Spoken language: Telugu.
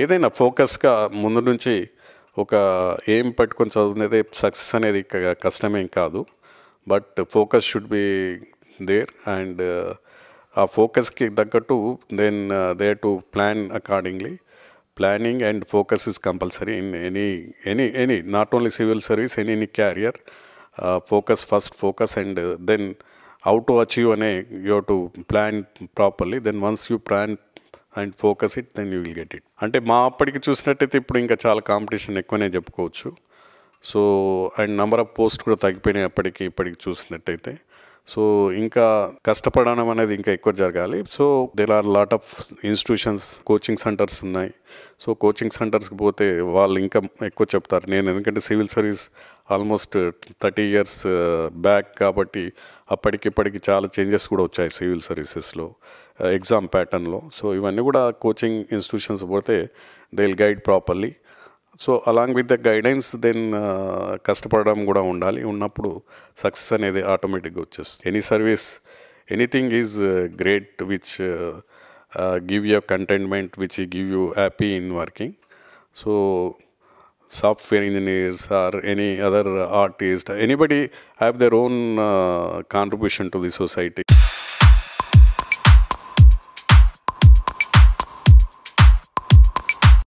ఏదైనా ఫోకస్గా ముందు నుంచి ఒక ఏం పెట్టుకొని చదువునేది సక్సెస్ అనేది కష్టమేం కాదు but focus should be there and ఆ ఫోకస్కి తగ్గట్టు then they to plan accordingly planning and focus is compulsory in any any any not only civil service any any career focus first focus and then how to achieve అనే you to plan properly then once you plan and focus it then you will get it అంటే మా అప్పటికి చూసినట్టయితే ఇప్పుడు ఇంకా చాలా కాంపిటీషన్ ఎక్కువనే చెప్పుకోవచ్చు so and number of post కూడా తగ్గిపోయినాయి అప్పటికి ఇప్పటికి చూసినట్టయితే సో ఇంకా కష్టపడడం అనేది ఇంకా ఎక్కువ జరగాలి so there are lot of institutions coaching centres ఉన్నాయి సో కోచింగ్ సెంటర్స్కి పోతే వాళ్ళు ఇంకా ఎక్కువ చెప్తారు నేను ఎందుకంటే civil service almost thirty years back uh, కాబట్టి అప్పటికిప్పటికి చాలా చేంజెస్ కూడా వచ్చాయి సివిల్ సర్వీసెస్లో ఎగ్జామ్ uh, ప్యాటర్న్లో సో ఇవన్నీ కూడా కోచింగ్ ఇన్స్టిట్యూషన్స్ పోతే they will guide properly so along with the guidance then కష్టపడడం కూడా ఉండాలి ఉన్నప్పుడు సక్సెస్ అనేది ఆటోమేటిక్గా వచ్చేస్తుంది any service anything is great which give you contentment which give you happy in working so software engineers or any other artist anybody have their own contribution to the society